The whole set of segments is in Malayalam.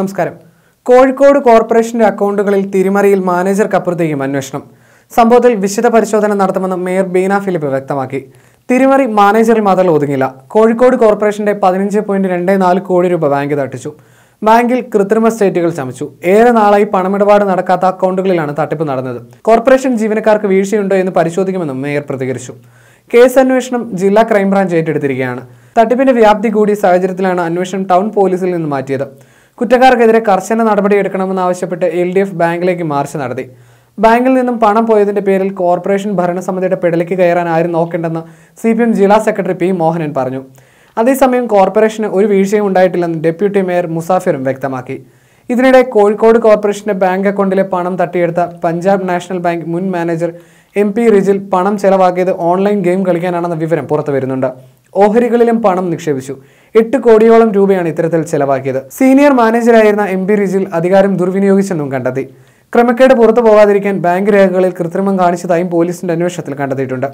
നമസ്കാരം കോഴിക്കോട് കോർപ്പറേഷന്റെ അക്കൗണ്ടുകളിൽ തിരിമറിയിൽ മാനേജർക്കപ്പുറത്തേക്കും അന്വേഷണം സംഭവത്തിൽ വിശദ പരിശോധന നടത്തുമെന്ന് മേയർ ബീന ഫിലിപ്പ് വ്യക്തമാക്കി തിരിമറി മാനേജറിൽ മാത്രം ഒതുങ്ങില്ല കോഴിക്കോട് കോർപ്പറേഷന്റെ പതിനഞ്ച് പോയിന്റ് രണ്ട് നാല് കോടി രൂപ ബാങ്ക് തട്ടിച്ചു ബാങ്കിൽ കൃത്രിമ സ്റ്റേറ്റുകൾ ചമച്ചു ഏറെ നാളായി പണമിടപാട് നടക്കാത്ത അക്കൗണ്ടുകളിലാണ് തട്ടിപ്പ് നടന്നത് കോർപ്പറേഷൻ ജീവനക്കാർക്ക് വീഴ്ചയുണ്ടോ എന്ന് പരിശോധിക്കുമെന്നും മേയർ പ്രതികരിച്ചു കേസ് അന്വേഷണം ജില്ലാ ക്രൈംബ്രാഞ്ച് ഏറ്റെടുത്തിരിക്കുകയാണ് തട്ടിപ്പിന്റെ വ്യാപ്തി കൂടിയ സാഹചര്യത്തിലാണ് അന്വേഷണം ടൗൺ പോലീസിൽ നിന്ന് മാറ്റിയത് കുറ്റക്കാർക്കെതിരെ കർശന ആവശ്യപ്പെട്ട് എൽ ഡി എഫ് ബാങ്കിലേക്ക് മാർച്ച് നടത്തി ബാങ്കിൽ നിന്നും പണം പോയതിന്റെ പേരിൽ കോർപ്പറേഷൻ ഭരണസമിതിയുടെ പിടലിക്ക് കയറാൻ ആരും നോക്കേണ്ടെന്ന് സി പി എം ജില്ലാ സെക്രട്ടറി പി മോഹനൻ പറഞ്ഞു അതേസമയം കോർപ്പറേഷന് ഒരു വീഴ്ചയും ഉണ്ടായിട്ടില്ലെന്ന് ഡെപ്യൂട്ടി മേയർ മുസാഫിറും വ്യക്തമാക്കി ഇതിനിടെ കോഴിക്കോട് കോർപ്പറേഷന്റെ ബാങ്ക് അക്കൗണ്ടിലെ പണം തട്ടിയെടുത്ത പഞ്ചാബ് നാഷണൽ ബാങ്ക് മുൻ മാനേജർ എം പി റിജിൽ പണം ചെലവാക്കിയത് ഓൺലൈൻ ഗെയിം കളിക്കാനാണെന്ന വിവരം പുറത്തു വരുന്നുണ്ട് ഓഹരികളിലും പണം നിക്ഷേപിച്ചു എട്ട് കോടിയോളം രൂപയാണ് ഇത്തരത്തിൽ ചെലവാക്കിയത് സീനിയർ മാനേജരായിരുന്ന എം പി റിജിൽ അധികാരം ദുർവിനിയോഗിച്ചെന്നും കണ്ടെത്തി ക്രമക്കേട് പുറത്തു പോകാതിരിക്കാൻ ബാങ്ക് രേഖകളിൽ കൃത്രിമം കാണിച്ചതായും പോലീസിന്റെ അന്വേഷണത്തിൽ കണ്ടെത്തിയിട്ടുണ്ട്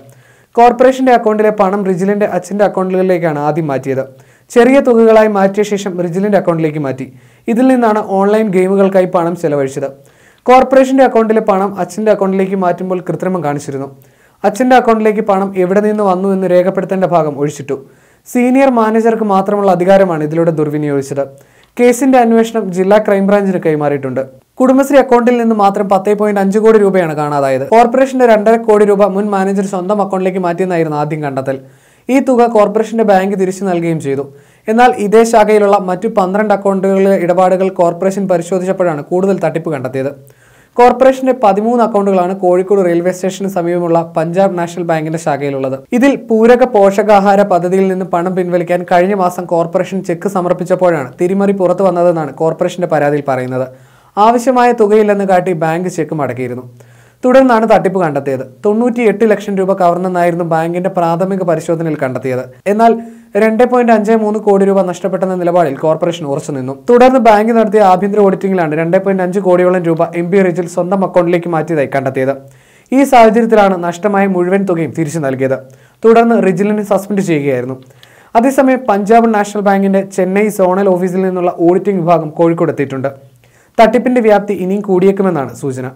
കോർപ്പറേഷന്റെ അക്കൗണ്ടിലെ പണം റിജിലിന്റെ അച്ഛന്റെ അക്കൗണ്ടുകളിലേക്കാണ് ആദ്യം മാറ്റിയത് ചെറിയ തുകകളായി മാറ്റിയ ശേഷം റിജിലിന്റെ അക്കൗണ്ടിലേക്ക് മാറ്റി ഇതിൽ നിന്നാണ് ഓൺലൈൻ ഗെയിമുകൾക്കായി പണം ചെലവഴിച്ചത് കോർപ്പറേഷന്റെ അക്കൗണ്ടിലെ പണം അച്ഛന്റെ അക്കൗണ്ടിലേക്ക് മാറ്റുമ്പോൾ കൃത്രിമം കാണിച്ചിരുന്നു അച്ഛന്റെ അക്കൗണ്ടിലേക്ക് പണം എവിടെ നിന്ന് വന്നു എന്ന് രേഖപ്പെടുത്തേണ്ട ഭാഗം ഒഴിച്ചിട്ടു സീനിയർ മാനേജർക്ക് മാത്രമുള്ള അധികാരമാണ് ഇതിലൂടെ ദുർവിനിയോഗിച്ചത് കേസിന്റെ അന്വേഷണം ജില്ലാ ക്രൈംബ്രാഞ്ചിന് കൈമാറിയിട്ടുണ്ട് കുടുംബശ്രീ അക്കൗണ്ടിൽ നിന്ന് മാത്രം പത്തേ പോയിന്റ് അഞ്ച് കോടി രൂപയാണ് കാണാതായത് കോർപ്പറേഷന്റെ രണ്ടര കോടി രൂപ മുൻ മാനേജർ സ്വന്തം അക്കൗണ്ടിലേക്ക് മാറ്റിയെന്നായിരുന്നു ആദ്യം കണ്ടെത്തൽ ഈ തുക കോർപ്പറേഷന്റെ ബാങ്ക് തിരിച്ചു നൽകുകയും ചെയ്തു എന്നാൽ ഇതേ ശാഖയിലുള്ള മറ്റു പന്ത്രണ്ട് അക്കൗണ്ടുകളിലെ ഇടപാടുകൾ കോർപ്പറേഷൻ പരിശോധിച്ചപ്പോഴാണ് കൂടുതൽ തട്ടിപ്പ് കണ്ടെത്തിയത് കോർപ്പറേഷന്റെ പതിമൂന്ന് അക്കൗണ്ടുകളാണ് കോഴിക്കോട് റെയിൽവേ സ്റ്റേഷന് സമീപമുള്ള പഞ്ചാബ് നാഷണൽ ബാങ്കിന്റെ ശാഖയിലുള്ളത് ഇതിൽ പൂരക പോഷകാഹാര പദ്ധതിയിൽ നിന്ന് പണം പിൻവലിക്കാൻ കഴിഞ്ഞ മാസം കോർപ്പറേഷൻ ചെക്ക് സമർപ്പിച്ചപ്പോഴാണ് തിരിമറി പുറത്തു വന്നതെന്നാണ് കോർപ്പറേഷന്റെ പരാതിയിൽ പറയുന്നത് ആവശ്യമായ തുകയില്ലെന്ന് കാട്ടി ബാങ്ക് ചെക്ക് മടക്കിയിരുന്നു തുടർന്നാണ് തട്ടിപ്പ് കണ്ടെത്തിയത് തൊണ്ണൂറ്റി എട്ട് ലക്ഷം രൂപ കവർന്നെന്നായിരുന്നു ബാങ്കിന്റെ പ്രാഥമിക പരിശോധനയിൽ കണ്ടെത്തിയത് എന്നാൽ രണ്ട് പോയിന്റ് അഞ്ച് മൂന്ന് കോടി രൂപ നഷ്ടപ്പെട്ടെന്ന നിലപാടിൽ കോർപ്പറേഷൻ ഉറച്ചു നിന്നു തുടർന്ന് ബാങ്ക് നടത്തിയ ആഭ്യന്തര ഓഡിറ്റിംഗിലാണ് രണ്ട് പോയിന്റ് അഞ്ച് കോടിയോളം രൂപ എം പി റിജിൽ സ്വന്തം അക്കൗണ്ടിലേക്ക് മാറ്റിയതായി കണ്ടെത്തിയത് ഈ സാഹചര്യത്തിലാണ് നഷ്ടമായ മുഴുവൻ തുകയും തിരിച്ചു നൽകിയത് തുടർന്ന് റിജിലിനെ സസ്പെൻഡ് ചെയ്യുകയായിരുന്നു അതേസമയം പഞ്ചാബ് നാഷണൽ ബാങ്കിന്റെ ചെന്നൈ സോണൽ ഓഫീസിൽ നിന്നുള്ള ഓഡിറ്റിംഗ് വിഭാഗം കോഴിക്കോട് എത്തിയിട്ടുണ്ട് തട്ടിപ്പിന്റെ വ്യാപ്തി ഇനിയും കൂടിയേക്കുമെന്നാണ് സൂചന